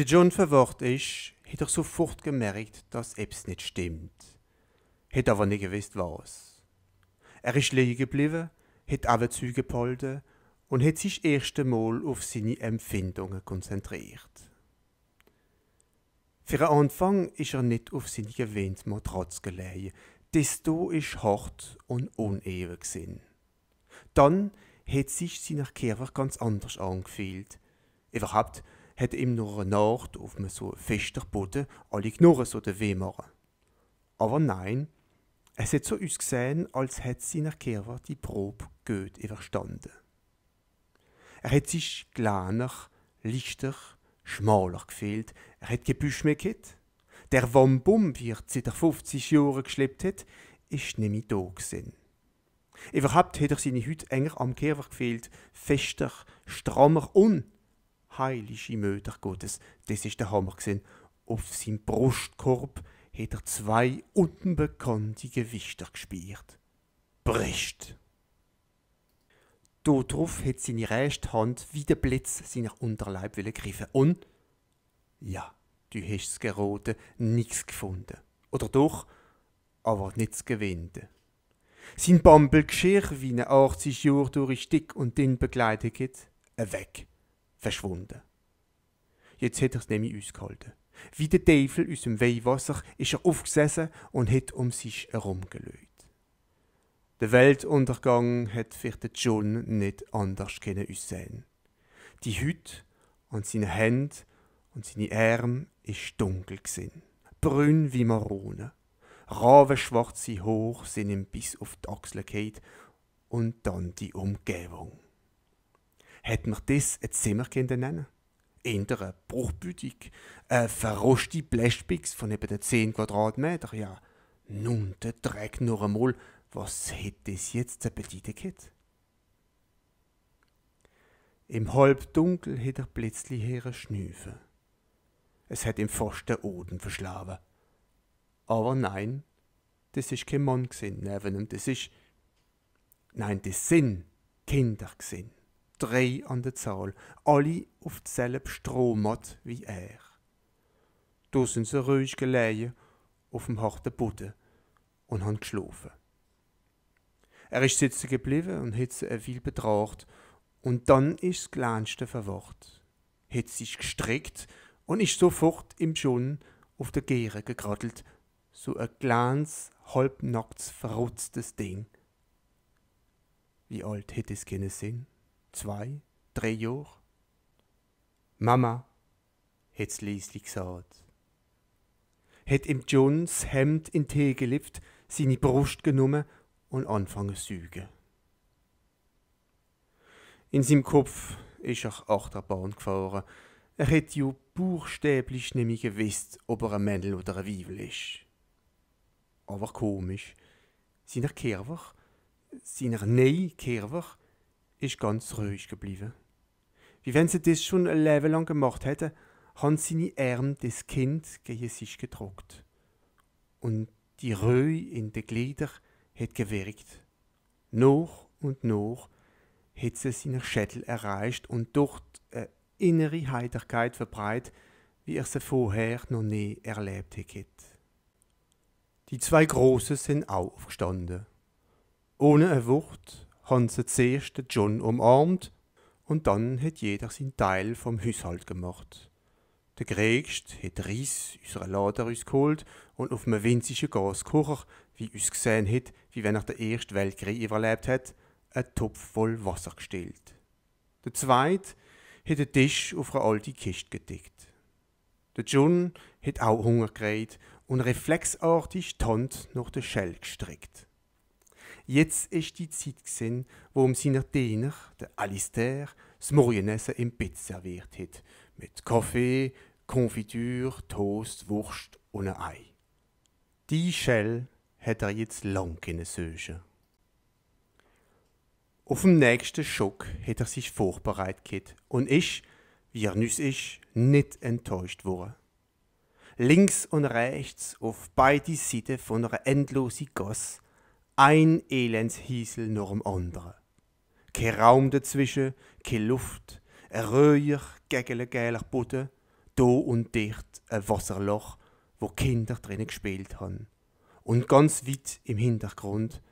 der John verwirrt ist, hat er sofort gemerkt, dass etwas nicht stimmt. Hat aber nicht gewusst, was. Er ist liegen geblieben, hat aber Züge gehalten und hat sich erste Mal auf seine Empfindungen konzentriert. Für den Anfang ist er nicht auf seine gewohnte Matratze gelegen. Desto ist hart und uneben gewesen. Dann hat sich seiner Körper ganz anders angefühlt. Überhaupt hat ihm nur eine Nacht auf einem so festen Boden alle Knurren so den Weh machen. Aber nein, es hat so ausgesehen, als hätte seiner Kerber die Probe gut überstanden. Er hat sich kleiner, lichter, schmaler gefehlt, er hat Gebüsch mehr gehabt. Der Wambum, wie er seit 50 Jahren geschleppt hat, ist nicht mehr da gewesen. Überhaupt hat er seine Hüte enger am Kerber gefehlt, fester, strammer und heilige Möder Gottes. Das ist der Hammer. gesehen. Auf seinem Brustkorb hat er zwei unbekannte Gewichter gespielt. Brest! Darauf hat seine rechte Hand wie der Blitz seiner Unterleib gegriffen. Und ja, du hast es geraten, nichts gefunden. Oder doch, aber nichts gewinnen. Sein Bambelgeschirr, wie eine 80 Jahr durch Stick und dünn begleitet, weg verschwunden. Jetzt hat er es nämlich uns gehalten. Wie der Teufel aus dem Weihwasser ist er aufgesessen und hat um sich herumgelöht. Der Weltuntergang hat vielleicht John nicht anders können uns sehen. Die Hütte und seine Händen und seine Arme ist dunkel gesinn, brünn wie Marone. Ravenschwarze Hoch sind ihm bis auf die Achseln und dann die Umgebung hätte man das ein Zimmer nennen Eher eine Bruchbütig, eine verroste Blechspix von eben 10 Quadratmeter, ja. Nun, der Dreck nur einmal, was hätte das jetzt zu bedeuten gehabt? Im Halbdunkel hat er plötzlich hören schnüfen. Es hat ihm fast den Oden verschlafen. Aber nein, das ist kein Mann gesehen, neben ihm, das ist, nein, das sind Kinder gesehen drei an der Zahl, alle auf dieselbe Strohmatt wie er. Da sind sie ruhig gelegen auf dem harten Boden und haben geschlafen. Er ist sitzen geblieben und hat sie viel betrachtet und dann ist das Kleinste verwacht, hat sich gestrickt und ist sofort im Schon auf der Gehre gekrattelt, so ein kleines, halbnacktes, verrutztes Ding. Wie alt hätte es keinen Sinn? zwei, drei Jahre. Mama, hat schließlich gesagt. Hat ihm Johns Hemd in den Tee gelippt, seine Brust genommen und anfangen zu sügen. In seinem Kopf ist er Achterbahn gefahren. Er hätte ja buchstäblich nicht mehr gewusst, ob er ein Männel oder ein Weibel ist. Aber komisch, seiner Kerwer, seiner Nei-Kerwer, ist ganz ruhig geblieben. Wie wenn sie das schon ein Leben lang gemacht hätte, haben seine Arme das Kind gegen sich gedruckt. Und die Ruhe in den Gliedern hat gewirkt. Noch und noch hat sie seinen Schädel erreicht und dort eine innere Heiterkeit verbreitet, wie er sie vorher noch nie erlebt hätte. Die zwei Großen sind aufgestanden. Ohne ein Wort, haben sie zuerst den John umarmt und dann hat jeder seinen Teil vom Haushalt gemacht. Der Gregst hat Reis, unseren Lader uns geholt und auf einem winzigen Gaskocher, wie uns gesehen hat, wie wenn er den Ersten Weltkrieg überlebt hat, einen Topf voll Wasser gestellt. Der Zweite hat den Tisch auf eine alte Kiste gedeckt. Der John hat auch Hunger gekriegt und reflexartig die Hand nach der Shell gestreckt. Jetzt ist die Zeit, gewesen, wo ihm seiner Diener, der Alistair, das Morgenessen im Bett serviert hat. Mit Kaffee, Konfitüre, Toast, Wurst und ein Ei. Die Schelle hat er jetzt lang sögen. Auf dem nächsten Schock hat er sich vorbereitet und ist, wie er nüss ist, nicht enttäuscht worden. Links und rechts auf beide Seiten von einer endlosen Gasse, ein Elendshiesel nur dem anderen. Kein Raum dazwischen, keine Luft, ein röhrig, gegengelger Boden, da und dicht ein Wasserloch, wo Kinder drinnen gespielt haben. Und ganz weit im Hintergrund,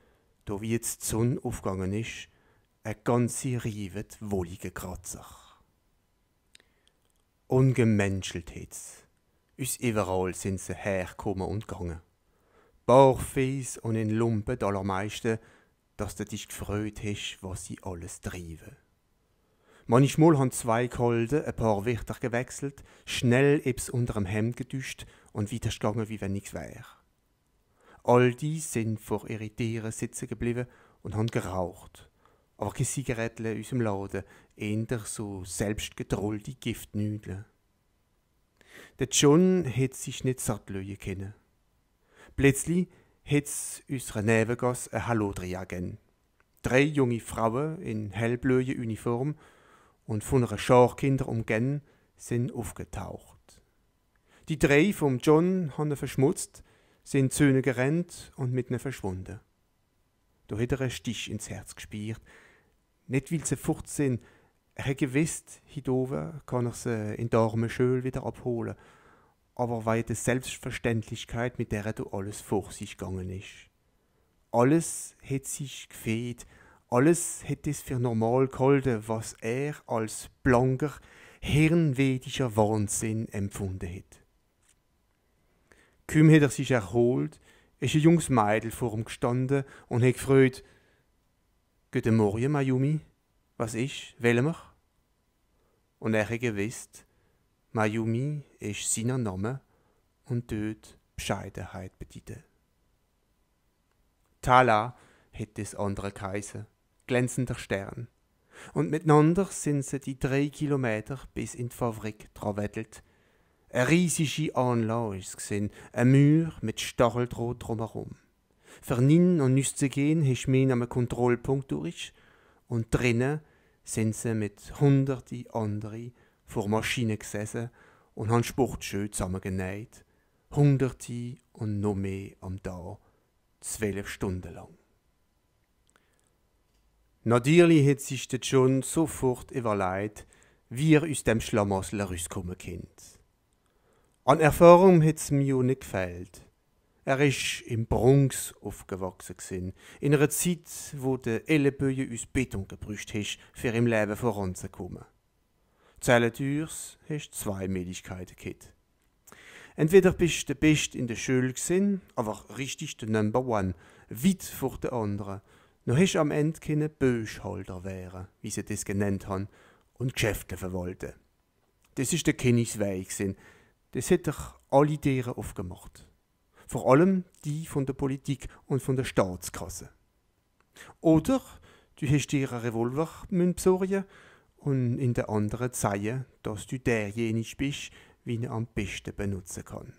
da wie jetzt die Sonne aufgegangen ist, ein ganze rivet wollige Kratzer. Ungemenschelt jetzt. Uns überall sind sie hergekommen und gegangen barfeis und in Lumpen die allermeisten, dass du dich gefreut hast, was sie alles treiben. Manchmal haben zwei Kolde ein paar Wichter gewechselt, schnell ebs unterm Hemd gedüscht und wieder gegangen, wie wenn nichts wäre. All die sind vor irritieren sitzen geblieben und haben geraucht. Aber keine Zigaretten in unserem Laden, eher so selbstgedrollte Giftnüdeln. Der John hat sich nicht satt lösen können. Plötzlich hat unsere Nebengasse ein Hallo gegeben. Drei junge Frauen in hellblöje Uniform und von einer Schar Kinder umgeben sind aufgetaucht. Die drei vom John haben verschmutzt, sind Söhne gerannt und mit ne verschwunden. Da hat er einen Stich ins Herz gespielt. Nicht weil sie furcht sind, er hat gewusst, hier oben kann er sie in der Armenschule wieder abholen aber war die Selbstverständlichkeit, mit der du alles vor sich gegangen ist. Alles hat sich gefehlt, alles hat es für normal gehalten, was er als blanker, hirnwedischer Wahnsinn empfunden hat. Kaum hat er sich erholt, ist ein junges Mädel vor ihm gestanden und hat gefragt, Guten Morgen, Mayumi, was ist, wählen wir? Und er hat gewusst, Mayumi ist seiner Name und dort Bescheidenheit bedeutet. Tala hat das andere Kaiser, glänzender Stern. Und miteinander sind sie die drei Kilometer bis in die Fabrik trawettelt. Eine riesige Anlage ist gesehen, eine Mauer mit Stacheldraht drumherum. Für nin und nichts zu gehen, ist mir am Kontrollpunkt durch und drinnen sind sie mit hunderte anderen vor der Maschine gesessen und haben schön zusammengenäht. Hunderte und noch mehr am Tag, zwölf Stunden lang. Natürlich hat sich der John sofort überlegt, wie er aus dem Schlamassel rauskommen könnt. An Erfahrung hat es mir nicht gefällt. Er ist im Bronx aufgewachsen in einer Zeit, wo der Ellenbögen aus Beton gebrüscht ist, für im Leben voranzukommen. Zelletürs hast zwei Möglichkeiten gehabt. Entweder bist du der Beste in der Schule gewesen, aber richtig der Number One, weit vor den anderen. Noch hast du am Ende keine Böschhalter wären, wie sie das genannt haben, und Geschäfte verwalten. Das ist der Kennisweg gewesen. Das hat doch alle deren aufgemacht. Vor allem die von der Politik und von der Staatskasse. Oder du hast dir einen Revolver besorgen und in der anderen zeigen, dass du derjenige bist, wie er am besten benutzen kann.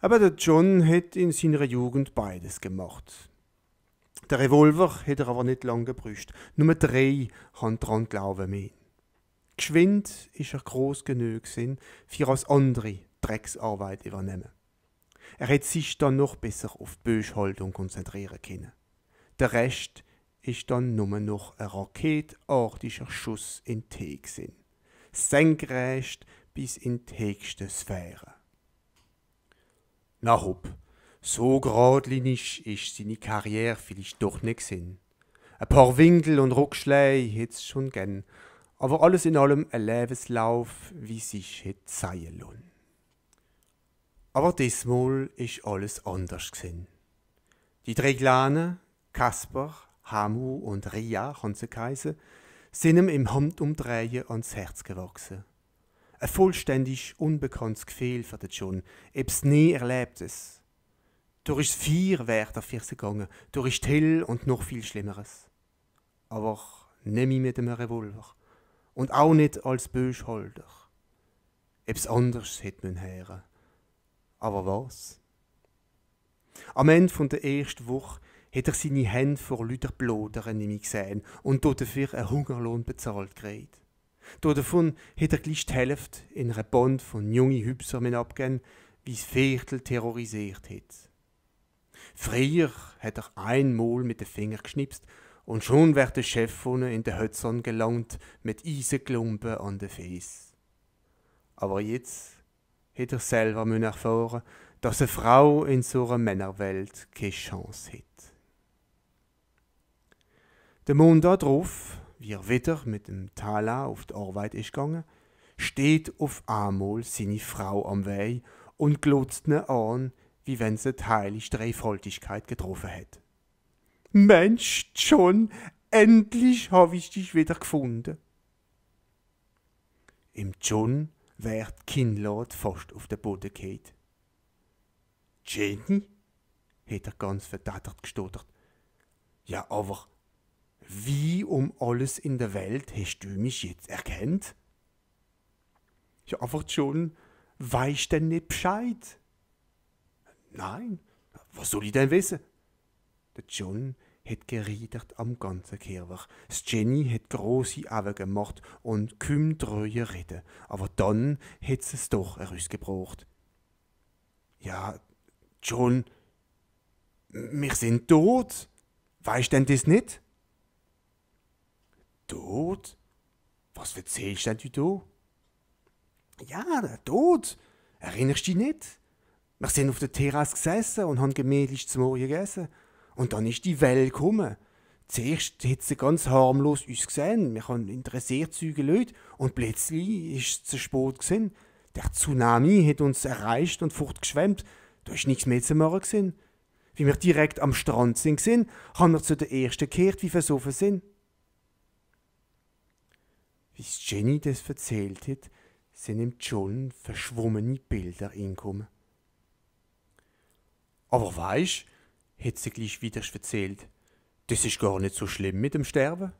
Aber der John hat in seiner Jugend beides gemacht. Der Revolver hat er aber nicht lange gebrüst. Nur drei haben dran glauben müssen. Geschwind ist er groß genug gewesen, für als andere Drecksarbeit übernehmen. Er hat sich dann noch besser auf die Böschhaltung konzentrieren können. Der Rest ist ist dann nur noch ein raketartiger Schuss in die Hege sind. Senkrecht bis in die höchste Sphäre. Na hopp, so geradlinig ist seine Karriere vielleicht doch nicht gesehen. Ein paar Winkel und Rückschläge hätt's schon gern, aber alles in allem ein Lebenslauf, wie sich hätt zeigen lassen. Aber diesmal ist alles anders gesehen. Die drei Kleinen, Kasper, Hamu und Ria, Konsequenzen, sind ihm im Handumdrehen ans Herz gewachsen. Ein vollständig unbekanntes Gefühl für den John, ebs nie erlebtes. Durch vier Feuer wäre er für sie gegangen, durch die Hill und noch viel Schlimmeres. Aber nicht mit dem Revolver. Und auch nicht als Böschholder. Ebs anders hätte man hören. Aber was? Am Ende von der ersten Woche hat er seine Hände vor Leuten blodern nicht gesehen und dafür einen Hungerlohn bezahlt gekriegt. Davon hat er gleich die Hälfte in einer Bond von jungen Hübsern abgegeben, wie das Viertel terrorisiert hat. Früher hat er einmal mit den Fingern geschnipst und schon wäre der Chef von in den Hötzern gelangt mit Eisenklumpen an den Fes. Aber jetzt hat er selber erfahren dass eine Frau in so einer Männerwelt keine Chance hat. Der Mond darauf, wie er wieder mit dem Tala auf die Arbeit ist gegangen, steht auf einmal seine Frau am Weg und glotzt ihn an, wie wenn sie die heilige Dreifaltigkeit getroffen hätte. Mensch, John, endlich habe ich dich wieder gefunden. Im John wird Kinnlad fast auf den Boden geht. Jenny? hat er ganz verdattert gestottert. Ja, aber wie um alles in der Welt hast du mich jetzt erkannt? Ja, einfach schon, weißt denn nicht Bescheid? Nein, was soll ich denn wissen? Der John hat geriedert am ganzen Kirwach. Das Jenny hat große Augen gemacht und kaum treue reden. Aber dann hat es doch herausgebracht. Ja, John, wir sind tot. Weißt denn das nicht? Tod? Was erzählst denn du da? Ja, der Tod. Erinnerst du dich nicht? Wir sind auf der Terrasse gesessen und haben gemütlich zum Morgen gegessen. Und dann ist die Welt gekommen. Zuerst hat sie ganz harmlos uns gesehen. Wir haben interessiert Züge Leute. Und plötzlich ist es zu spät gewesen. Der Tsunami hat uns erreicht und fortgeschwemmt. Da ist nichts mehr zu machen gewesen. Wie wir direkt am Strand sind, haben wir zu der ersten gekehrt, wie wir versoffen sind. Bis Jenny das erzählt hat, sind ihm schon verschwommene Bilder hingekommen. Aber weisst, hat sie gleich wieder erzählt, das ist gar nicht so schlimm mit dem Sterben.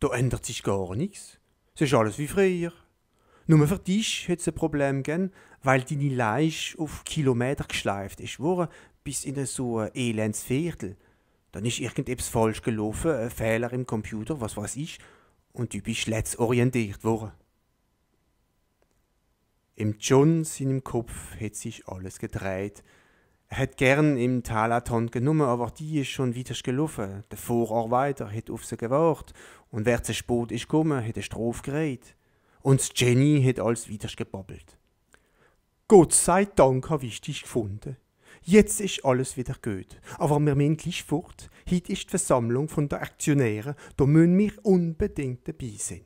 Da ändert sich gar nichts. Es ist alles wie früher. Nur für dich hat es ein Problem gegeben, weil deine Leiche auf Kilometer geschleift ist worden, bis in so ein elendes Viertel. Dann ist irgendetwas falsch gelaufen, ein Fehler im Computer, was weiß ich, und du bist letzt orientiert worden. Im John, seinem Kopf, hat sich alles gedreht. Er hätt gern im Talaton genommen, aber die ist schon wieder gelaufen. Der Vorarbeiter hat auf sie gewartet. Und wer zu spät ist gekommen, hat eine Strophe geredet. Und Jenny hat alles wieder gebabbelt. Gott sei Dank habe ich dich gefunden, Jetzt ist alles wieder gut. Aber wir müssen gleich fort. Heute ist die Versammlung der Aktionäre. Da müssen wir unbedingt dabei sein.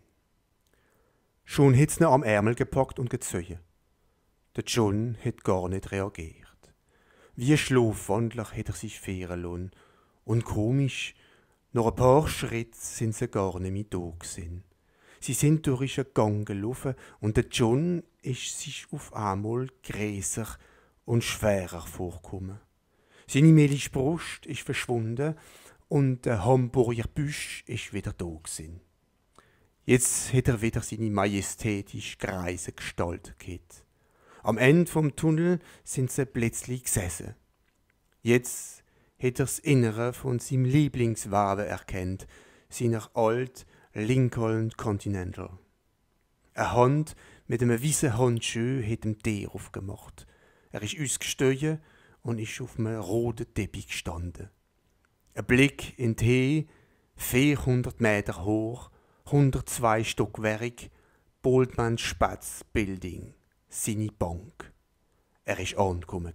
Schon hat's ihn am Ärmel gepackt und gezogen. Der John hat gar nicht reagiert. Wie ein schlafwandler hat er sich fähren lassen. Und komisch, nach ein paar Schritten sind sie gar nicht mehr da gewesen. Sie sind durch einen Gang gelaufen und der John ist sich auf einmal gräser und schwerer vorkommen. Seine melische Brust ist verschwunden und der Hamburger Büsch ist wieder da gewesen. Jetzt hat er wieder seine majestätisch greise Gestalt gehabt. Am Ende vom Tunnel sind sie plötzlich gesessen. Jetzt hat er das Innere von seinem Lieblingswabe erkennt, seiner alt Lincoln Continental. Eine Hand mit einem weißen Handschuh hat ihm Tee aufgemacht. Er ist ausgestiegen und ist auf einem roten Teppich gestanden. Ein Blick in die Höhe, 400 Meter hoch, 102 Stockwerk, Boldmann Spatz Building, seine Bank. Er ist angekommen.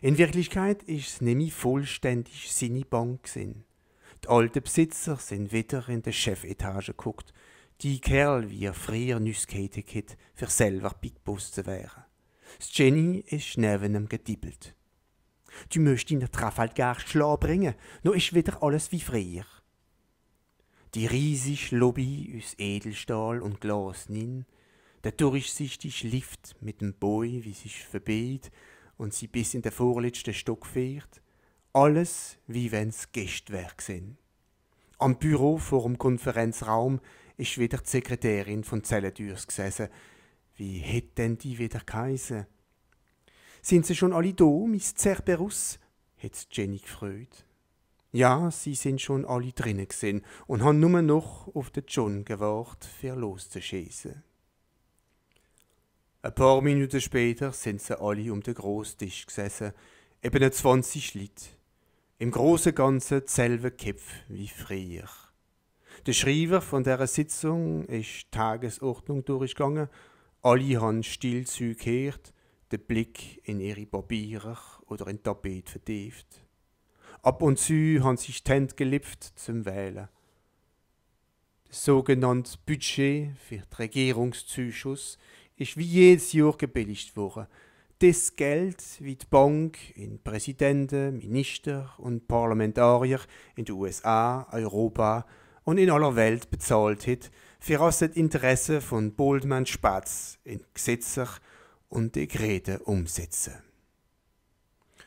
In Wirklichkeit ist es nämlich vollständig seine Bank. Die alten Besitzer sind wieder in der Chefetage geguckt, die Kerl, wie er früher nüs gehatet hätt, für selber Big Boss zu wären. Das Jenny ist neben ihm gedibbelt. Du möchtest in der Trafalgar halt schlau bringen, no ist wieder alles wie früher. Die riesige Lobby aus Edelstahl und Glas nin, der durchsichtige Lift mit dem Boy, wie sich verbeet und sie bis in den vorletzten Stock fährt, alles wie wenn's Gästwerk sind. Am Büro vor dem Konferenzraum ist wieder die Sekretärin von Zellendürs gesessen. Wie hätte denn die wieder geheissen? Sind sie schon alle da, Miss Cerberus? hat Jenny gefreut. Ja, sie sind schon alle drinnen gesehen und haben nur noch auf den John gewartet, für loszuschießen. Ein paar Minuten später sind sie alle um den Großtisch gesessen, eben 20 Leute. Im großen Ganzen selbe Köpfe wie früher. Der Schreiber von dieser Sitzung ist die Tagesordnung durchgegangen. Alle haben still zugehört, den Blick in ihre Papiere oder in Tapet vertieft. Ab und zu haben sich die Hände gelipft zum Wählen. Das sogenannte Budget für den Regierungszuschuss ist wie jedes Jahr gebilligt worden. Das Geld, wie die Bank in Präsidenten, Minister und Parlamentarier in den USA, Europa und in aller Welt bezahlt hat, für das Interesse von Boldmann Spatz in Gesetzer und Dekrete umsetzen.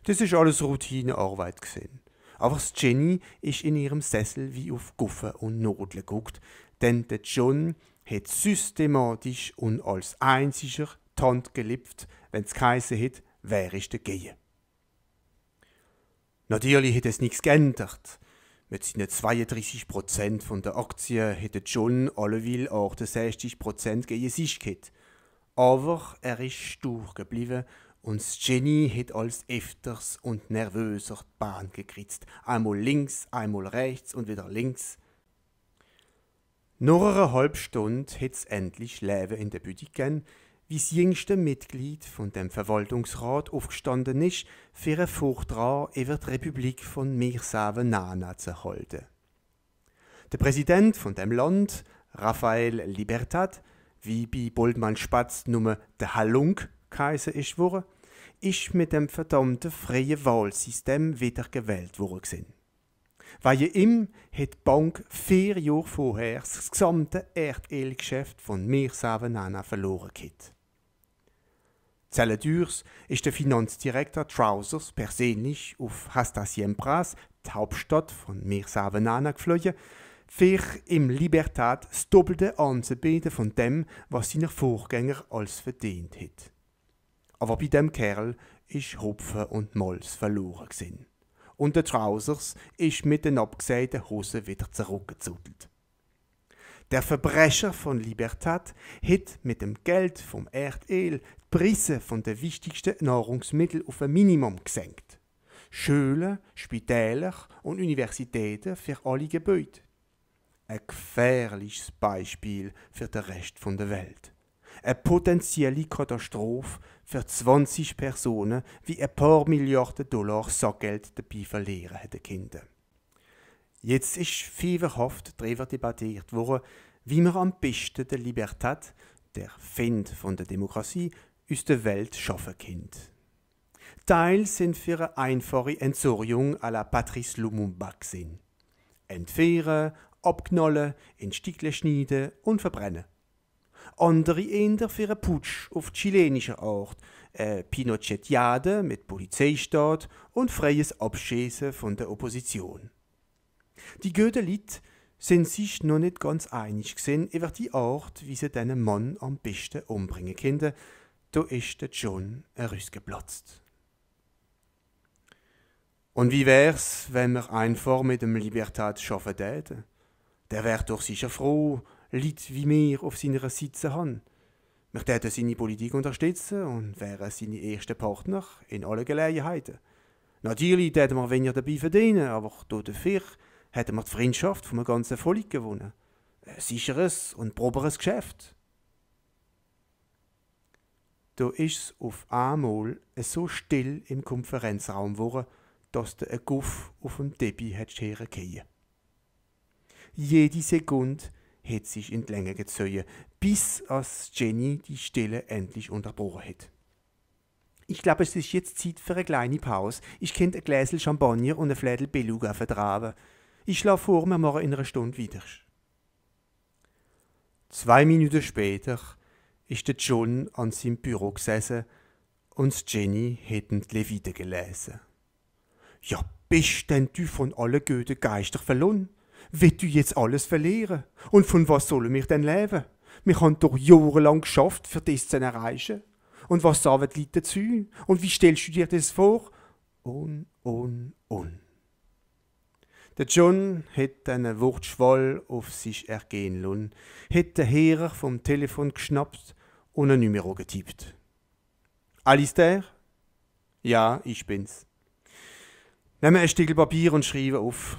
Das ist alles Routinearbeit gesehen. Aber das Jenny ist in ihrem Sessel wie auf Guffe und Nodle guckt, denn der John hat systematisch und als einziger Tant geliebt, wenn's geheißen hat, wer ist der Gehe. Natürlich hat es nichts geändert. Mit seinen 32 von der Aktien hätte John Olleville auch die 60 gegen sich gehabt. Aber er ist stur geblieben und Jenny hat als öfters und nervöser die Bahn gekritzt. Einmal links, einmal rechts und wieder links. Nur eine halbe Stunde hat es endlich Leben in der Bude gegeben wie das jüngste Mitglied von dem Verwaltungsrat aufgestanden ist, für einen Vortrag über die Republik von Mirsave Nana zu halten. Der Präsident von dem Land, Raphael Libertad, wie bei Boldmann Spatz nur der Halunk Kaiser ist worden, ist mit dem verdammten freien Wahlsystem wieder gewählt worden. Weil ihm hat die Bank vier Jahre vorher das gesamte Erdölgeschäft von Nana verloren gehabt. Zellendürs ist der Finanzdirektor Trousers persönlich auf Hasta Siempras, die Hauptstadt von Mirsavenana, geflogen, für im Libertat das Doppelte anzubieten von dem, was seine Vorgänger als verdient hat. Aber bei dem Kerl ist Hopfen und Molz verloren gewesen. Und der Trousers ist mit den abgesägten Hosen wieder zurückgezudelt. Der Verbrecher von Libertad hat mit dem Geld vom Erdöl Preise von den wichtigsten Nahrungsmitteln auf ein Minimum gesenkt. Schulen, Spitäler und Universitäten für alle Gebäude. Ein gefährliches Beispiel für den Rest der Welt. Eine potenzielle Katastrophe für 20 Personen, wie ein paar Milliarden Dollar Sackgeld dabei verlieren hätten Kinder. Jetzt ist fieberhaft darüber debattiert worden, wie man am besten der Libertät, der Find von der Demokratie, aus der Welt schaffen Kind. Teil sind für eine einfache Entsorgung à la Patrice Lumumba gesehen. Entfehren, abknallen, in Stickle schneiden und verbrennen. Andere eher für einen Putsch auf chilenischer Art, eine Pinochetiade mit Polizeistaat und freies Abschießen von der Opposition. Die Göden Leute sind sich noch nicht ganz einig gesehen über die Art, wie sie diesen Mann am besten umbringen können, da ist das schon herausgeplatzt. Und wie wär's, wenn wir einfach mit dem Libertad schaffen täten? Der wär doch sicher froh, Leute wie mir auf seiner Seite haben. Wir täten seine Politik unterstützen und wären seine ersten Partner in allen Gelegenheiten. Natürlich täten wir weniger dabei verdienen, aber dafür hätten wir die Freundschaft vom ganzen Volk gewonnen. Ein sicheres und proberes Geschäft. Da ist es auf einmal so still im Konferenzraum geworden, dass du einen Guff auf dem Debi hättest Jede Sekunde hat sich in die Länge gezogen, bis als Jenny die Stille endlich unterbrochen hat. Ich glaube, es ist jetzt Zeit für eine kleine Pause. Ich könnte ein Gläschen Champagner und ein Flädel Beluga vertraben. Ich schlafe vor, wir machen in einer Stunde wieder. Zwei Minuten später ist der John an seinem Büro gesessen und Jenny hätten die Leviten gelesen. Ja, bist denn du von allen Göden Geister verloren? Willst du jetzt alles verlieren? Und von was sollen wir denn leben? Wir haben doch jahrelang geschafft, für das zu erreichen. Und was sagen die Leute dazu? Und wie stellst du dir das vor? Und, und, und. Der John hat einen Wortschwall auf sich ergehen lassen, hat den Hörer vom Telefon geschnappt und ein Numero getippt. Alistair? Ja, ich bin's. Nehme ein Stück Papier und schreibe auf.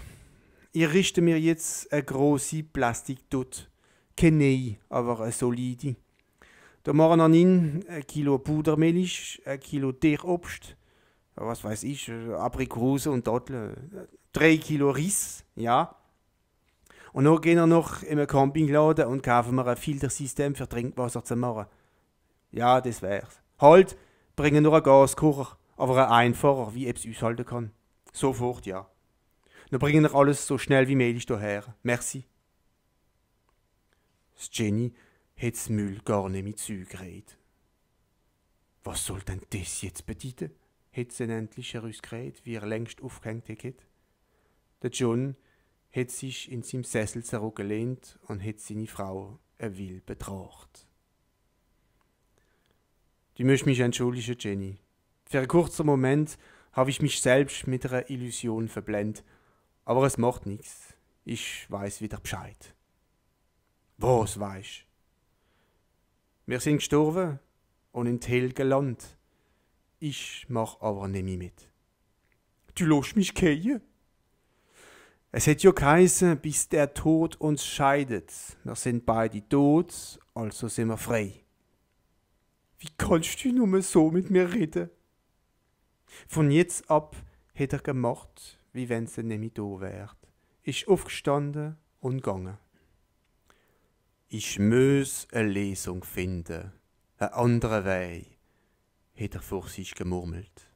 Ich richte mir jetzt eine große Plastikdot. Keine, aber eine solide. Da machen wir ein Kilo Pudermilch, ein Kilo Teerobst, was weiß ich, Aprikose und Datteln, drei Kilo Riss, ja. Und dann gehen wir noch in einen Campingladen und kaufen wir ein Filtersystem für Trinkwasser zu machen. Ja, das wär's. Halt, bringe nur ein Gaskocher, aber ein einfacher, wie ich es aushalten kann. Sofort, ja. Dann bringe wir alles so schnell wie möglich daher. Merci. Das Jenny hat hat's Müll gar nicht mit Zeug geredet. Was soll denn das jetzt bedeuten? hat sie endlich herausgeredet, wie er längst aufgehängt hat. Der John hat sich in seinem Sessel zurückgelehnt und hat seine Frau ein Will betrachtet. Du musst mich entschuldigen, Jenny. Für einen kurzen Moment habe ich mich selbst mit einer Illusion verblendet. Aber es macht nichts. Ich weiß wieder Bescheid. Was weißt? Wir sind gestorben und in Tel gelandet. Ich mach aber nicht mit. Du lässt mich gehen? Es hat ja geheißen, bis der Tod uns scheidet. Wir sind beide tot, also sind wir frei. Wie kannst du nur so mit mir reden? Von jetzt ab hat er gemacht, wie wenn es nicht mehr da wäre. Ist aufgestanden und gegangen. Ich muss eine Lesung finden, einen anderen Weg, hat er vor sich gemurmelt.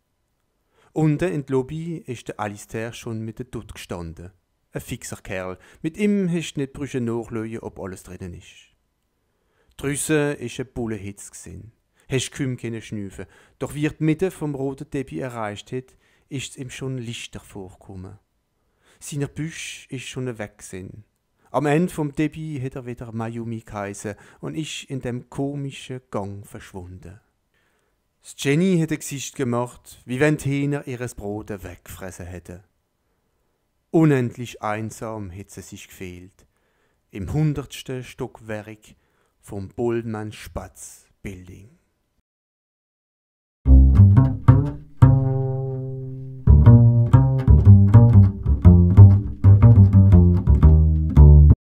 Unten in der Lobby ist der Alistair schon mit der Tod gestanden. Ein fixer Kerl. Mit ihm hast du nicht brüche nachschauen, ob alles drinnen ist. Drüsse ist ein Bullenhitz gesehen hast kaum können schnüfe. Doch wie er die Mitte vom roten Teppich erreicht hat, ist es ihm schon lichter vorgekommen. Seiner Büsch ist schon weg gewesen. Am Ende vom Teppich hat er wieder Mayumi geheißen und ist in dem komischen Gang verschwunden. Das Jenny ein Gesicht gemacht, wie wenn die Hähner ihres Brot weggefressen hätten. Unendlich einsam hat sie sich gefehlt. Im hundertsten Stockwerk vom Boldman Spatz Building.